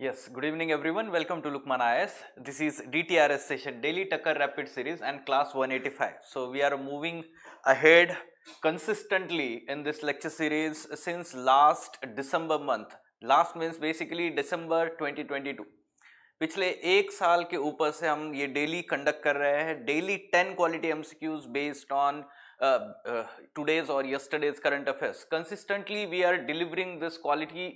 Yes, good evening everyone. Welcome to Lukman IS. This is DTRS session, Daily Tucker Rapid Series and class 185. So we are moving ahead consistently in this lecture series since last December month. Last means basically December 2022. पिछले एक साल के ऊपर से हम ये daily conduct कर रहे हैं daily ten quality MCQs based on today's और yesterday's current affairs consistently we are delivering this quality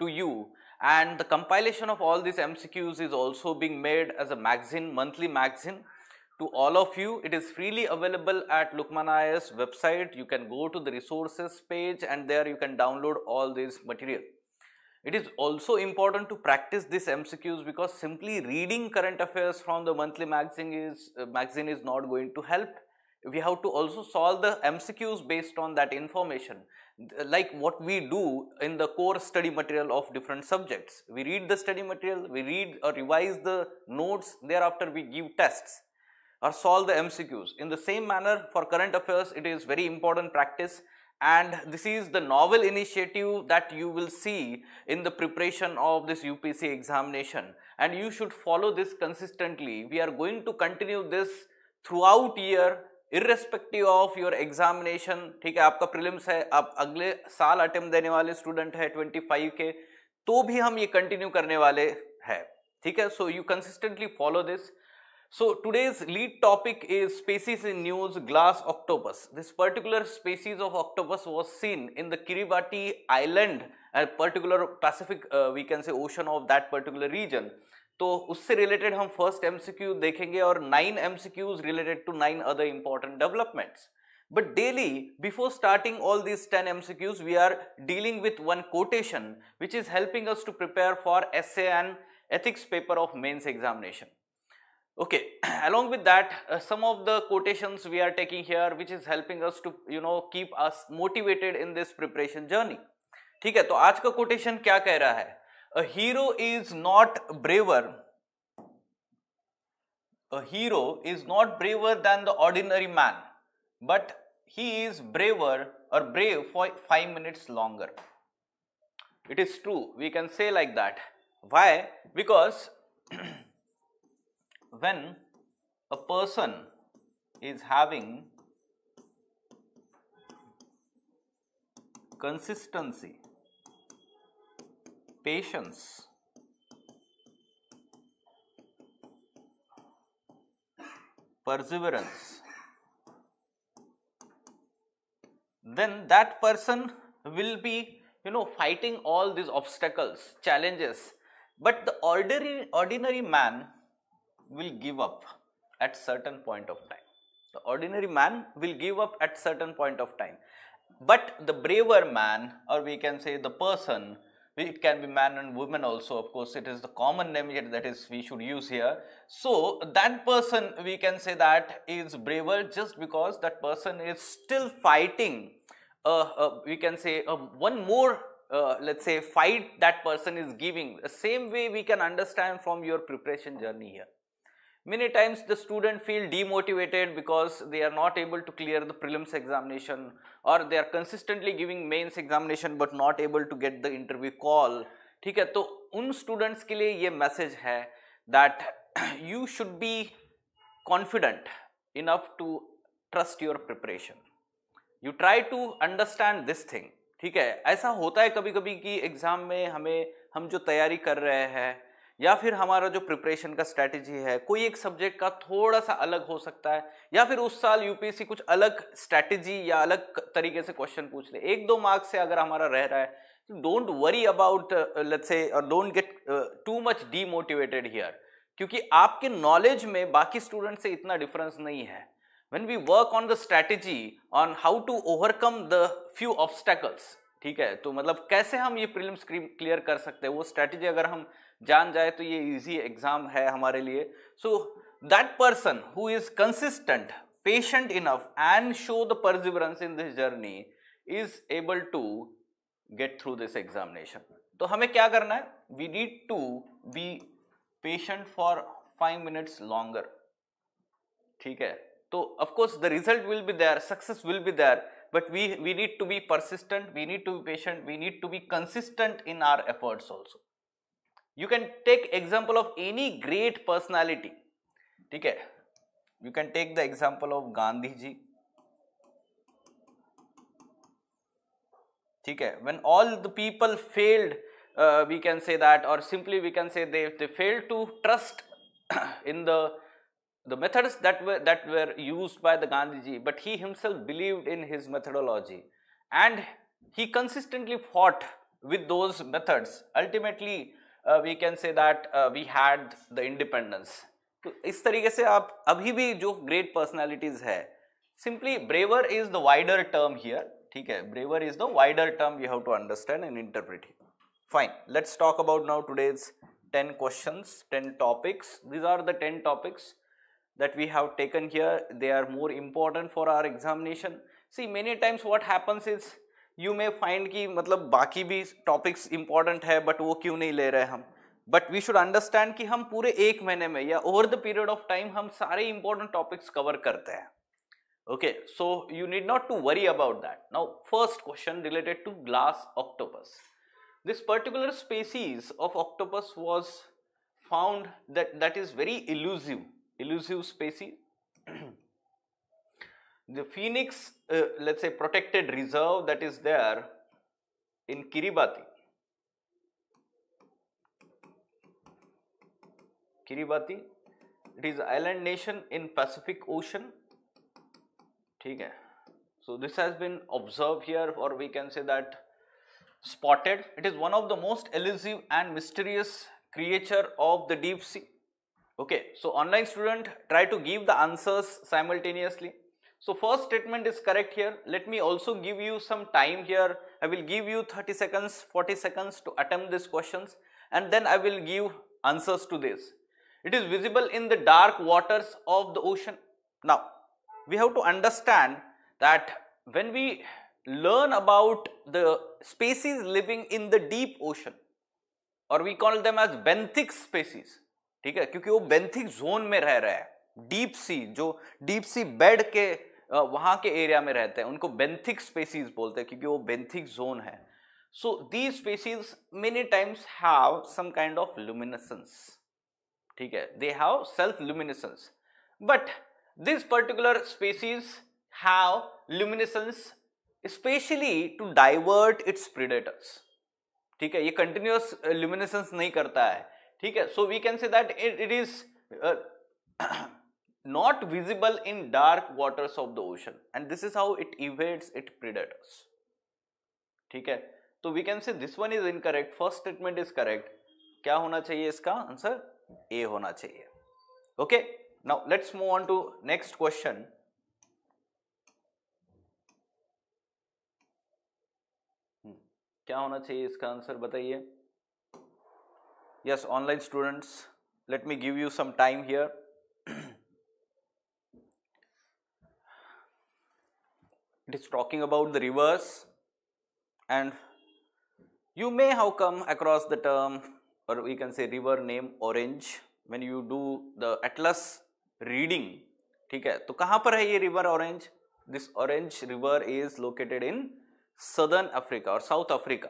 to you and the compilation of all these MCQs is also being made as a magazine, monthly magazine to all of you. It is freely available at Lukman IS website. You can go to the resources page and there you can download all this material. It is also important to practice these MCQs because simply reading current affairs from the monthly magazine is, uh, magazine is not going to help we have to also solve the MCQs based on that information like what we do in the core study material of different subjects. We read the study material, we read or revise the notes, thereafter we give tests or solve the MCQs. In the same manner for current affairs it is very important practice and this is the novel initiative that you will see in the preparation of this UPC examination and you should follow this consistently. We are going to continue this throughout year irrespective of your examination ठीक है आपका prelims है आप अगले साल attempt देने वाले student है 25 के तो भी हम ये कंटिन्यू करने वाले हैं ठीक है so you consistently follow this so today's lead topic is species in news glass octopus this particular species of octopus was seen in the Kiribati island particular Pacific we can say ocean of that particular region तो उससे related हम first MCQ देखेंगे और nine MCQs related to nine other important developments but daily before starting all this ten MCQs we are dealing with one quotation which is helping us to prepare for S and ethics paper of mains examination okay along with that some of the quotation we are taking here which is helping us to you know keep us motivated in this preparation journey ठीक है तो आज का quotation क्या कह रहा है a hero is not braver a hero is not braver than the ordinary man but he is braver or brave for 5 minutes longer it is true we can say like that why because when a person is having consistency patience perseverance then that person will be you know fighting all these obstacles challenges but the ordinary ordinary man will give up at certain point of time the ordinary man will give up at certain point of time but the braver man or we can say the person it can be man and woman also of course it is the common name that is we should use here so that person we can say that is braver just because that person is still fighting uh, uh, we can say uh, one more uh, let's say fight that person is giving the same way we can understand from your preparation journey here Many times the student feel demotivated because they are not able to clear the prelims examination or they are consistently giving mains examination but not able to get the interview call. theek hai to un students ke liye ye message hai that you should be confident enough to trust your preparation you try to understand this thing ठीक है ऐसा होता है कभी कभी कि exam में हमें हम जो तैयारी कर रहे हैं या फिर हमारा जो प्रिपरेशन का स्ट्रैटेजी है कोई एक सब्जेक्ट का थोड़ा सा अलग हो सकता है या फिर उस साल यूपीएससी कुछ अलग स्ट्रैटेजी या अलग तरीके से क्वेश्चन पूछ ले एक दो मार्क्स से अगर हमारा रह रहा है तो don't worry about let's say और don't get too much demotivated here क्योंकि आपके नॉलेज में बाकी स्टूडेंट से इतना डिफरेंस नहीं है when we work on the strategy on how to overcome the few obstacles ठीक है तो मतलब कैसे हम ये प्रीलिम्स क्लियर कर सकते हैं वो स्ट्रैटेजी अगर हम जान जाए तो ये इजी एग्जाम है हमारे लिए so that person who is consistent patient enough and show the perseverance in this journey is able to get through this examination तो हमें क्या करना है we need to be patient for five minutes longer ठीक है तो of course the result will be there success will be there but we, we need to be persistent, we need to be patient, we need to be consistent in our efforts also. You can take example of any great personality, okay? You can take the example of Gandhi ji, ठीक when all the people failed uh, we can say that or simply we can say they they failed to trust in the the methods that were, that were used by the Gandhiji, but he himself believed in his methodology and he consistently fought with those methods. Ultimately, uh, we can say that uh, we had the independence. So, इस तरीके से आप अभी भी जो great personalities है simply braver is the wider term here. ठीक है braver is the wider term we have to understand and interpret. Fine. Let's talk about now today's 10 questions, 10 topics. These are the 10 topics that we have taken here they are more important for our examination see many times what happens is you may find ki matlab baki bhi topics important hai but wo kyun nahi le rahe hum but we should understand ki hum pure ek mahine mein ya over the period of time hum sare important topics cover karte okay so you need not to worry about that now first question related to glass octopus this particular species of octopus was found that that is very elusive elusive species. the phoenix uh, let's say protected reserve that is there in Kiribati. Kiribati it is island nation in Pacific Ocean. So, this has been observed here or we can say that spotted. It is one of the most elusive and mysterious creature of the deep sea. Okay, so online student try to give the answers simultaneously. So first statement is correct here. Let me also give you some time here. I will give you 30 seconds, 40 seconds to attempt these questions and then I will give answers to this. It is visible in the dark waters of the ocean. Now, we have to understand that when we learn about the species living in the deep ocean or we call them as benthic species, ठीक है क्योंकि वो benthic zone में रह रहा है deep sea जो deep sea bed के वहां के एरिया में रहते हैं उनको बेंथिक स्पेसीज बोलते हैं क्योंकि वो बेंथिक जोन है so the species many times have some kind of luminescence ठीक है they have self luminescence but this particular species have luminescence specially to divert its predators ठीक है ये कंटिन्यूस ल्यूमिनेसेंस नहीं करता है ठीक है so we can say that it is not visible in dark waters of the ocean and this is how it evades it predators ठीक है तो we can say this one is incorrect first statement is correct क्या होना चाहिए इसका answer A होना चाहिए okay now let's move on to next question क्या होना चाहिए इसका आंसर बताइए Yes, online students, let me give you some time here. it is talking about the reverse and you may have come across the term or we can say river name orange when you do the atlas reading ठीक है तो कहाँ पर है ये river Orange? This Orange river is located in southern Africa or South Africa.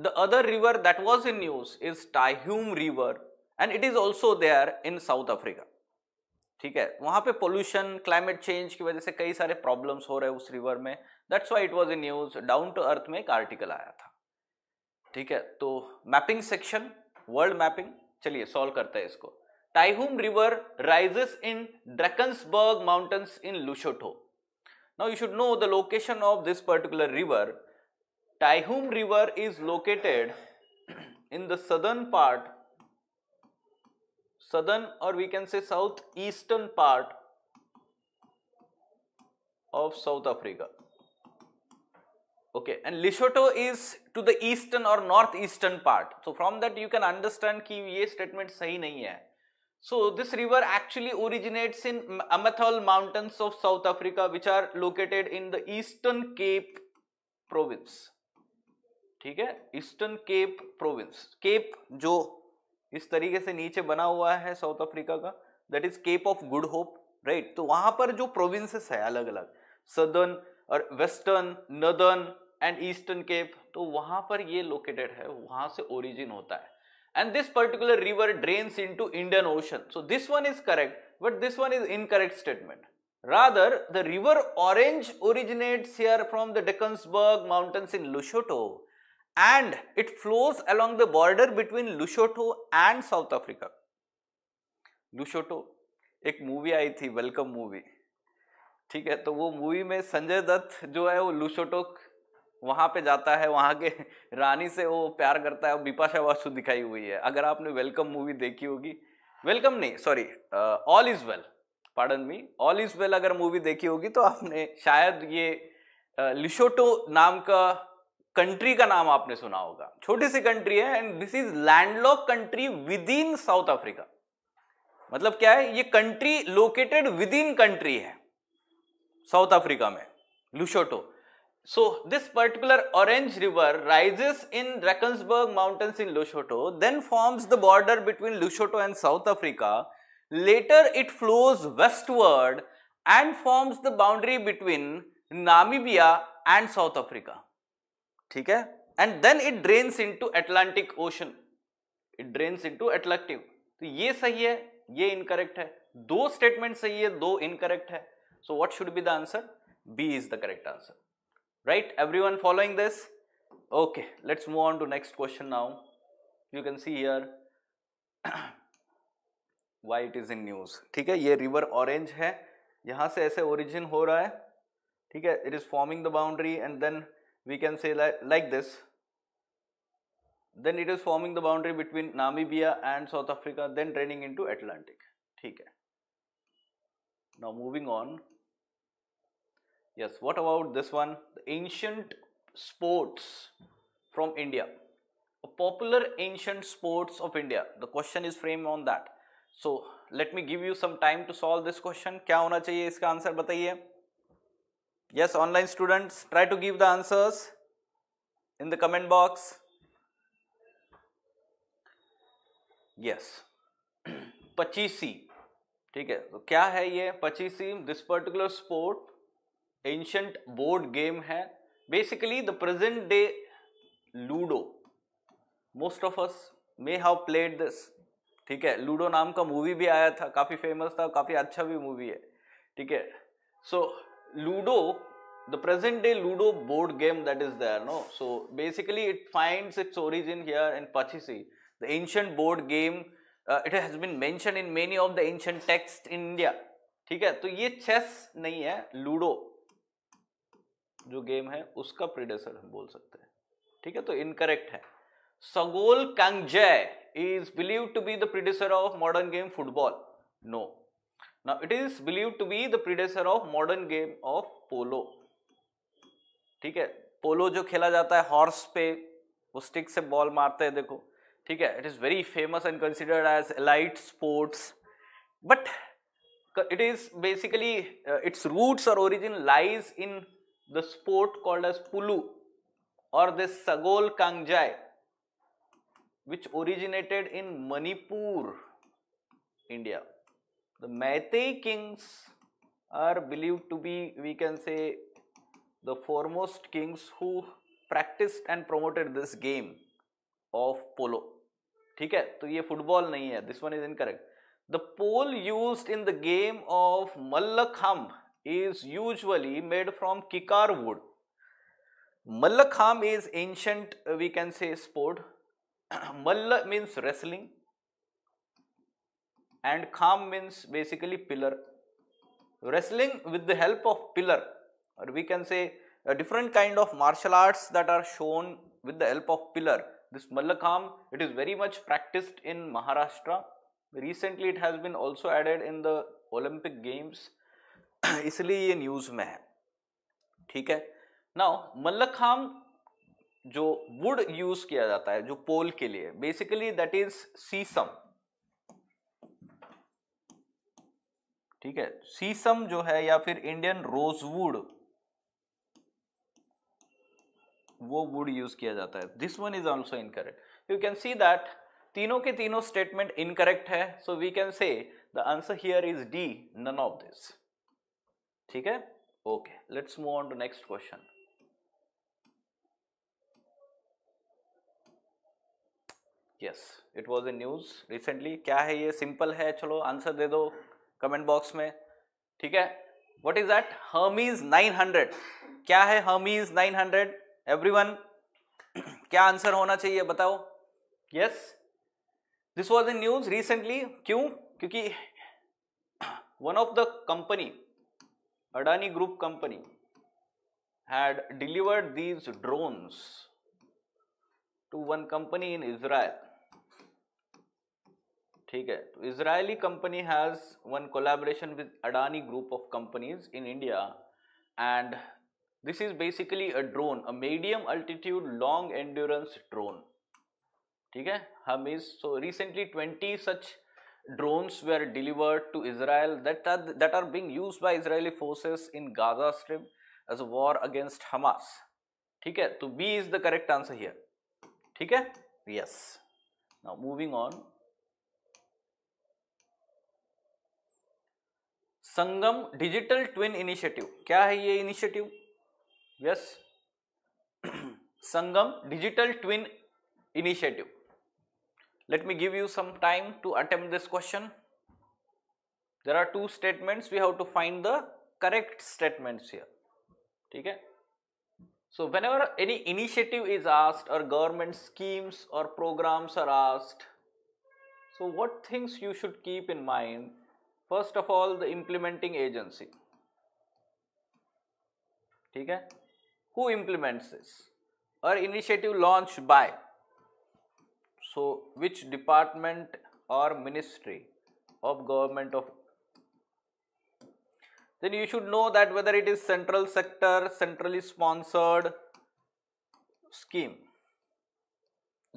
The other river that was in news is Tyhume River and it is also there in South Africa. ठीक है वहां पे pollution climate change की वजह से कई सारे problems हो रहे हैं उस रिवर में that's why it was in news down to earth में एक आर्टिकल आया था ठीक है तो मैपिंग सेक्शन वर्ल्ड मैपिंग चलिए सॉल्व करते हैं इसको Taihum river rises in Drakensberg mountains in Lushoto now you should know the location of this particular river Taihum River is located in the southern part, southern or we can say southeastern part of South Africa. Okay, and Lesotho is to the eastern or northeastern part. So, from that you can understand that this statement is नहीं So, this river actually originates in Amathal mountains of South Africa which are located in the eastern Cape province. ठीक है Eastern Cape province cap जो इस तरीके से नीचे बना हुआ है साउथ अफ्रीका का that is Cape of Good Hope right तो वहां पर जो प्रोविंसेस है अलग अलग सदर्न और western northern and eastern cape तो वहां पर ये लोकेटेड है वहां से ओरिजिन होता है and this particular river drains to Indian ocean so this one is correct but this one is incorrect statement rather the river Orange originates here from the Drakensberg mountains in Lushoto and it flows along the border between Lushoto and South Africa. Lushoto एक movie आई थी welcome movie ठीक है तो वो movie में संजय दत्त जो है वो लुशोटो वहाँ पे जाता है वहाँ के रानी से वो प्यार करता है और बिपाशा वासु दिखाई हुई है अगर आपने वेलकम मूवी देखी होगी वेलकम नहीं sorry all is well pardon me all is well अगर मूवी देखी होगी तो आपने शायद ये लिशोटो uh, नाम का कंट्री का नाम आपने सुना होगा छोटी सी कंट्री है and this is landlock country within South Africa मतलब क्या है ये country located within country है साउथ अफ्रीका में Lushoto so this particular Orange river rises in Drakensberg mountains in Lushoto then forms the border between Lushoto and South Africa later it flows westward and forms the boundary between Namibia and South Africa ठीक है and then it drains into Atlantic ocean it drains into Atlantic तो ये सही है ये incorrect है दो statement सही है दो इनकरेक्ट है so what should be the answer B is the correct answer right everyone following this okay let's move on to next question now you can see here why it is in news ठीक है ये river orange है यहां से ऐसे origin हो रहा है ठीक है it is forming the boundary and then we can say like, like this then it is forming the boundary between Namibia and South Africa then draining into Atlantic ठीक है now moving on yes what about this one the ancient sports from India a popular ancient sports of India the question is framed on that so let me give you some time to solve this question क्या होना चाहिए इसका answer बताइए yes online students try to give the answers in the comment box yes 25c ठीक है तो क्या है ये 25c this particular sport ancient board game है basically the present day Ludo most of us may have played this ठीक है ludo नाम का मूवी भी आया था काफी फेमस था काफी अच्छा भी मूवी है ठीक है so Ludo, the present day Ludo board game that is there, no? So basically it finds its origin here in Pachisi. The ancient board game, uh, it has been mentioned in many of the ancient texts in India. theek hai to ye chess nahi hai ludo जो game है उसका predecessor हम बोल सकते हैं ठीक है तो इनकरेक्ट है Sagol Kangjei is believe to be the predecessor of modern game football no now it is believed to be the predecessor of modern game of polo ठीक है पोलो जो खेला जाता है हॉर्स पे वो स्टिक से बॉल मारते हैं देखो ठीक है it is very famous and considered as light sports but it is basically uh, its roots or origin lies in the sport called as pulu or the sagol kangjai which originated in manipur india The Maitei kings are believed to be, we can say, the foremost kings who practiced and promoted this game of polo. ठीक है तो ये football नहीं है this one is incorrect the pole used in the game of Mallakhamb is usually made from kikar wood. Mallakham is ancient, we can say, sport. Malla means wrestling. and kham means basically pillar. Wrestling with the help of pillar or we can say a different kind of martial arts that are shown with the help of pillar. This mallakham it is very much practiced in Maharashtra. Recently it has been also added in the Olympic Games. इसलिए ये news में है ठीक है now मल्लखाम जो would use किया जाता है जो पोल के लिए बेसिकली दैट इज सीसम ठीक है सीसम जो है या फिर इंडियन रोजवुड वो वुड यूज किया जाता है this one is also incorrect you can see that तीनों के तीनों स्टेटमेंट इनकरेक्ट है so we can say the answer here is D none of this ठीक है okay let's move on to next question yes it was a news recently क्या है ये simple है चलो आंसर दे दो कमेंट बॉक्स में ठीक है वट इज दैट हर्मीज 900 क्या है हर्मीज 900 वन क्या आंसर होना चाहिए बताओ yes this was in news recently क्यों क्योंकि one of the company Adani group company had delivered these drones to one company in Israel ठीक है तो Israeli company has one collaboration with Adani group of companies in India and this is basically a drone a medium altitude long endurance drone ठीक है हम इस so recently twenty such drones were delivered to Israel that are, that are being used by Israeli forces in Gaza Strip as a war against Hamas. ठीक है तो B is the correct answer here. ठीक Yes. Now moving on. Sangam Digital Twin Initiative. क्या है ये initiative yes Sangam digital twin initiative let me give you some time to attempt this question there are two statements we have to find the correct statements here okay so whenever any initiative is asked or government schemes or programs are asked so what things you should keep in mind first of all the implementing agency ठीक who implements this or initiative launched by so which department or ministry of government of then you should know that whether it is central sector centrally sponsored scheme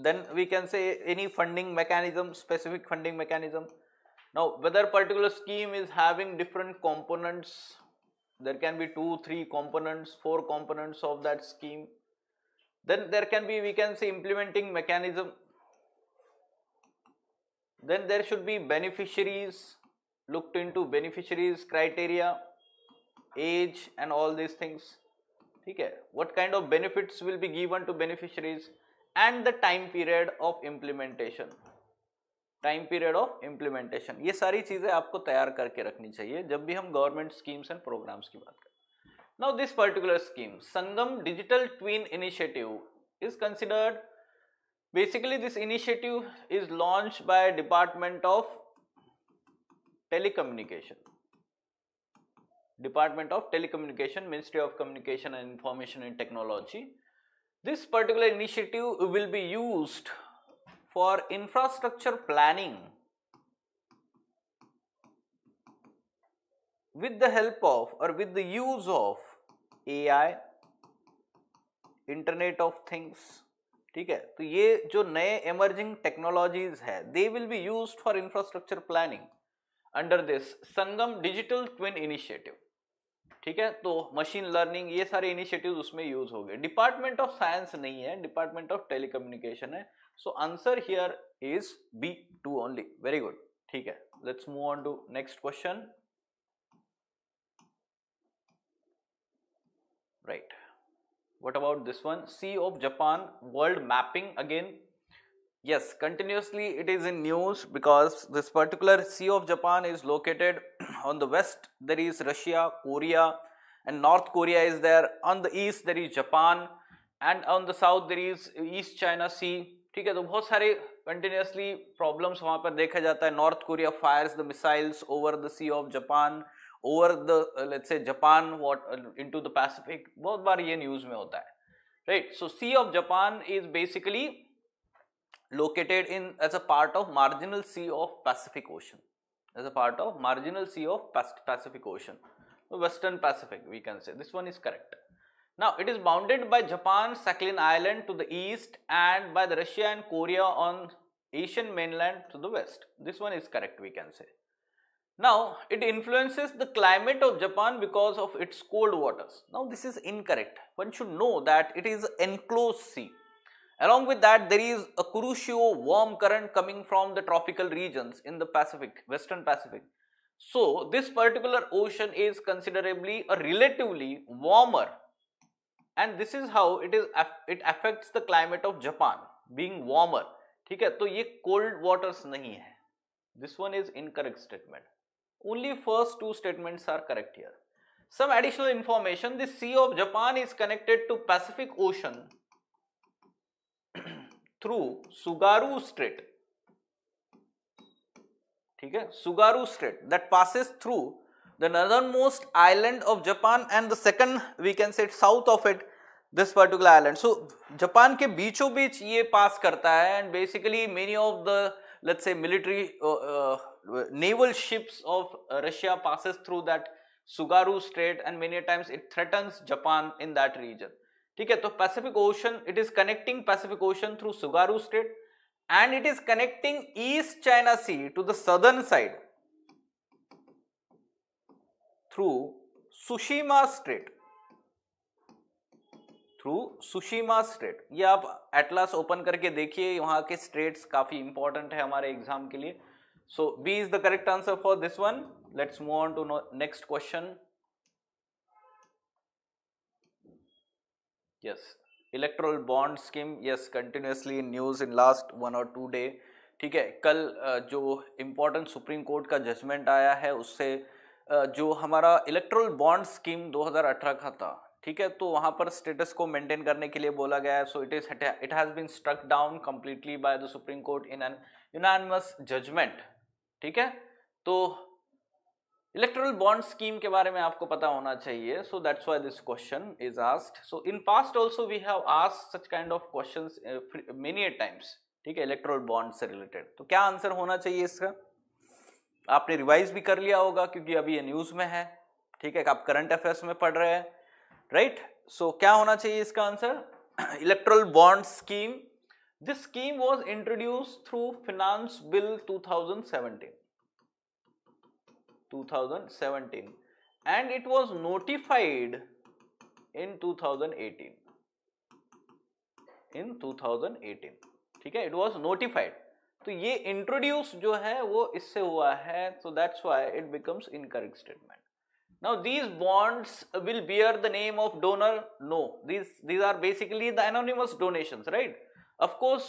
then we can say any funding mechanism specific funding mechanism now, whether particular scheme is having different components, there can be 2, 3 components, 4 components of that scheme. Then there can be, we can say implementing mechanism. Then there should be beneficiaries, looked into beneficiaries criteria, age and all these things. Okay. What kind of benefits will be given to beneficiaries and the time period of implementation. Time period of implementation ये सारी चीज़ें आपको तैयार करके रखनी चाहिए जब भी हम गवर्नमेंट स्कीम्स एंड प्रोग्राम्स की बात करें now this particular scheme Sangam digital twin initiative is considered basically this initiative is launch by department of telecommunication department of telecommunication ministry of communication and information and technology this particular initiative will be used for infrastructure planning with the help of or with the use of AI, internet of things ठीक है तो ये जो नए emerging technologies है they will be use for infrastructure planning under this Sangam digital twin initiative ठीक है तो मशीन लर्निंग ये सारे इनिशिएटिव्स उसमें यूज हो गए डिपार्टमेंट ऑफ साइंस नहीं है डिपार्टमेंट ऑफ टेलीकम्युनिकेशन है So, answer here is B2 only. Very good. Okay. let Let's move on to next question. Right. What about this one? Sea of Japan world mapping again. Yes, continuously it is in news because this particular Sea of Japan is located on the west. There is Russia, Korea, and North Korea is there. On the east there is Japan, and on the south there is East China Sea ठीक है तो बहुत सारे continuously problems वहां पर देखा जाता है north Korea fires the missiles over the sea of Japan over the let's say Japan what into the Pacific बहुत बार ये न्यूज में होता है right so sea of Japan is basically located in as a part of marginal sea of Pacific ocean as a part of marginal sea of Pacific ocean western Pacific we can say this one is correct Now, it is bounded by Japan, Sakhalin Island to the east and by the Russia and Korea on Asian mainland to the west. This one is correct we can say. Now, it influences the climate of Japan because of its cold waters. Now, this is incorrect. One should know that it is enclosed sea. Along with that, there is a Kurushio warm current coming from the tropical regions in the Pacific, Western Pacific. So, this particular ocean is considerably or uh, relatively warmer and this is how it is it affects the climate of Japan being warmer ठीक है तो ये cold waters नहीं है this one is incorrect statement only first two statements are correct here some additional information the sea of japan is connected to pacific ocean through sugaru strait ठीक है Tsugaru strait that passes through the northernmost island of Japan and the second we can say south of it this particular island. So Japan के बीचों बीच ये pass karta है and basically many of the let's say military uh, uh, naval ships of Russia passes through that Sugaru Strait and many times it threatens Japan in that region. Okay, so Pacific Ocean it is connecting Pacific Ocean through Sugaru Strait and it is connecting East China Sea to the southern side. through Tsushima strait through Tsushima strait ये आप atlas open करके देखिए वहाँ के straits काफ़ी important है हमारे exam के लिए so B is the correct answer for this one let's move on to next question yes electoral bond scheme yes continuously news in last one और टू डे ठीक है कल जो इंपॉर्टेंट सुप्रीम कोर्ट का judgement आया है उससे जो हमारा इलेक्ट्रल बॉन्ड स्कीम 2018 का था ठीक है तो वहाँ पर स्टेटस को मेंटेन करने के लिए बोला गया है so it is it has been struck down completely by the supreme court in an unanimous judgement ठीक है तो इलेक्ट्रल बॉन्ड स्कीम के बारे में आपको पता होना चाहिए so that's why this question is asked so in past also we have ask such kind of question many a times ठीक है इलेक्ट्रल बॉन्ड से रिलेटेड तो क्या आंसर होना चाहिए इसका आपने रिवाइज भी कर लिया होगा क्योंकि अभी ये न्यूज़ में है ठीक है आप करंट अफेयर्स में पढ़ रहे हैं राइट सो क्या होना चाहिए इसका answer electoral bond scheme this scheme was introduce through finance bill 2017 2017 in two thousand eighteen in 2018 thousand 2018 ठीक है इट वॉज नोटिफाइड So, ये इंट्रोड्यूस जो है वो इससे हुआ है now these bonds will bear the name of donor no these are basically the anonymous donations right of course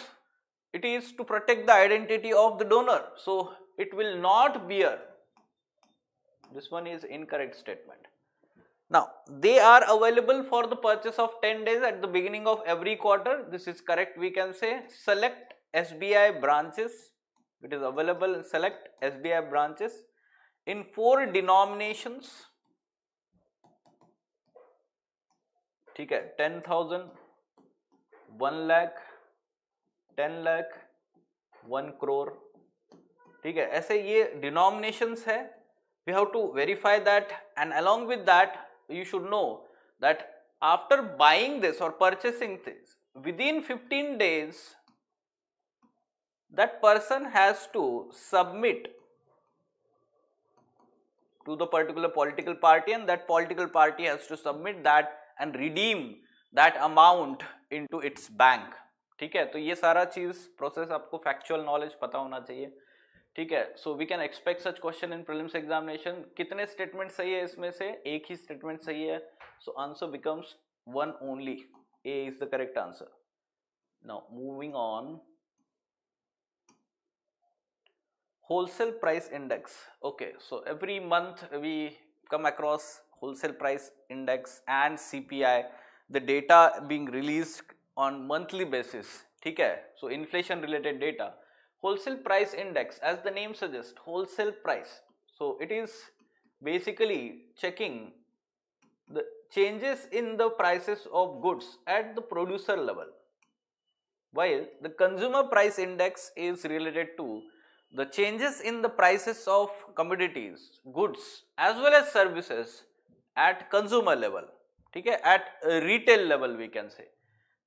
it is to protect the identity of the donor so it will not bear this one is incorrect statement now they are available for the purchase of 10 days at the beginning of every quarter this is correct we can say select SBI branches, it is available in select SBI branches in 4 denominations, ठीक है 10,000, 1 lakh, 10 lakh, 1 crore, ठीक है ऐसे ये denominations है, we have to verify that and along with that you should know that after buying this or purchasing this within 15 days that person has to submit to the particular political party and that political party has to submit that and redeem that amount into its bank ठीक है तो ये सारा चीज process आपको factual knowledge पता होना चाहिए ठीक है so we can expect such question in prelims examination कितने स्टेटमेंट सही है इसमें से एक ही स्टेटमेंट सही है so answer becomes one only A is the correct answer now moving on wholesale price index okay so every month we come across wholesale price index and CPI the data being released on monthly basis Okay, so inflation related data wholesale price index as the name suggests wholesale price so it is basically checking the changes in the prices of goods at the producer level while the consumer price index is related to the changes in the prices of commodities, goods as well as services at consumer level, okay, at retail level we can say,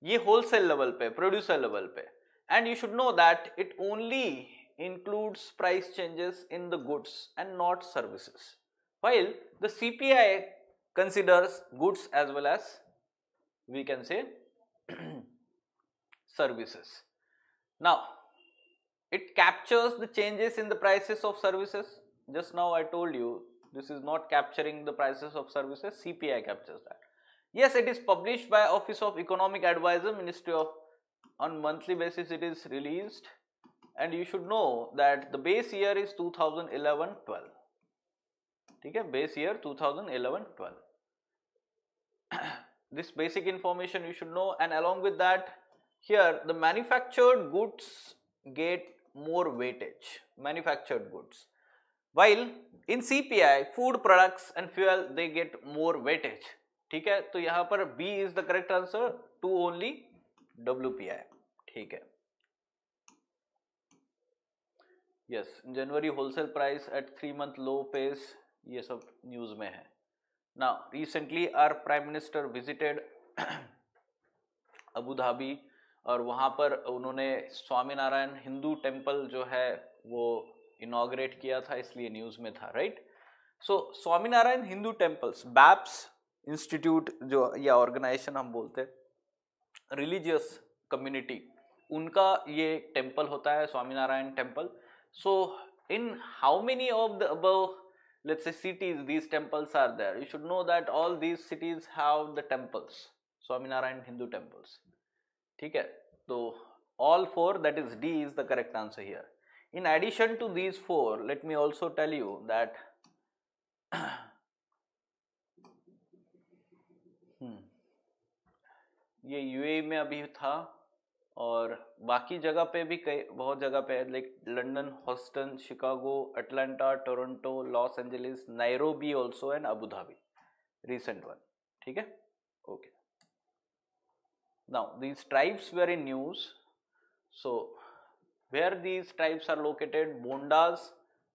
ये wholesale level पे, producer level पे and you should know that it only includes price changes in the goods and not services, while the CPI considers goods as well as we can say services. Now, it captures the changes in the prices of services. Just now I told you this is not capturing the prices of services, CPI captures that. Yes, it is published by Office of Economic Advisor, Ministry of, on monthly basis it is released and you should know that the base year is 2011-12, okay, base year 2011-12. this basic information you should know and along with that here the manufactured goods get more weightage, manufactured goods. While in CPI, food products and fuel, they get more weightage. theek hai to yahan par B is the correct answer to only WPI. ठीक है yes january wholesale price at three month low pace ye sab news mein hai now recently our prime minister visited abu dhabi और वहाँ पर उन्होंने स्वामी Narayan Hindu temple जो है वो inaugurate किया था इसलिए न्यूज़ में था right so Swami Narayan Hindu temples BAPS institute जो या ऑर्गेनाइजेशन हम बोलते रिलीजियस कम्युनिटी उनका ये टेम्पल होता है Swami Narayan temple so in how many of the अब let's cities these temples are there you should know that all these cities have the temples Narayan Hindu temples ठीक है तो all four that is D is the correct answer here in addition to these four let me also tell you that ये UAE में अभी था और बाकी जगह पे भी कई बहुत जगह पे है like London Houston Chicago Atlanta Toronto Los Angeles Nairobi भी also and Abu Dhabi recent one ठीक है okay Now these tribes were in news. So where these tribes are located, Bondas,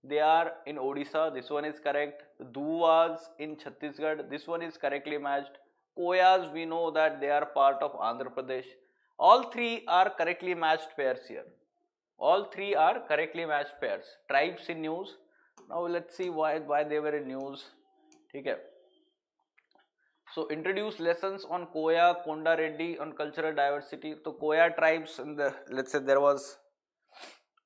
they are in Odisha, this one is correct. Duvas in Chhattisgarh, this one is correctly matched. Koyas, we know that they are part of Andhra Pradesh. All three are correctly matched pairs here. All three are correctly matched pairs. Tribes in news. Now let's see why why they were in news. Okay. So introduce lesson on Koya Konda Reddy on cultural diversity तो Koya tribes in that there was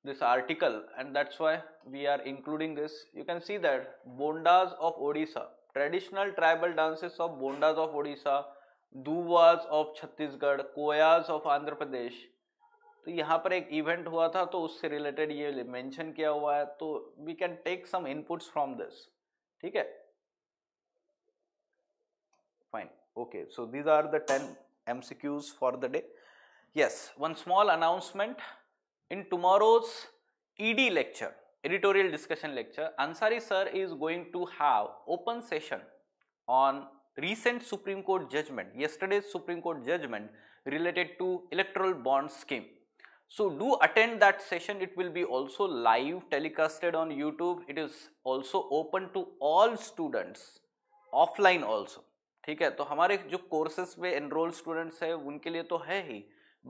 this article and that's why we are including this you can see that Bondas of Odisha traditional tribal dances of Bondas of Odisha Dhurwas of Chhattisgarh Koyas of Andhra Pradesh तो यहाँ पर एक event हुआ था तो उससे related ये मैंशन किया हुआ है तो we can take some inputs from this ठीक है fine okay so these are the 10 mcqs for the day yes one small announcement in tomorrow's ed lecture editorial discussion lecture ansari sir is going to have open session on recent supreme court judgment yesterday's supreme court judgment related to electoral bond scheme so do attend that session. It will be also live telecasted on YouTube. It is also open to all students offline also. ठीक है तो हमारे जो courses में enrol students है उनके लिए तो है ही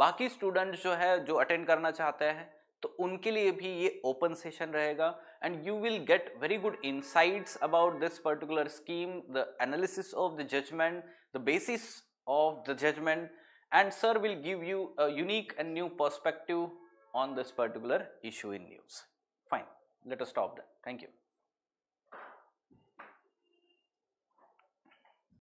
बाकी स्टूडेंट्स जो है जो अटेंड करना चाहते हैं तो उनके लिए भी ये ओपन सेशन रहेगा and you will get very good insights about this particular scheme the analysis of the judgement the basis of the judgement and sir will give you a unique and new perspective on this particular issue in news fine let us stop that thank you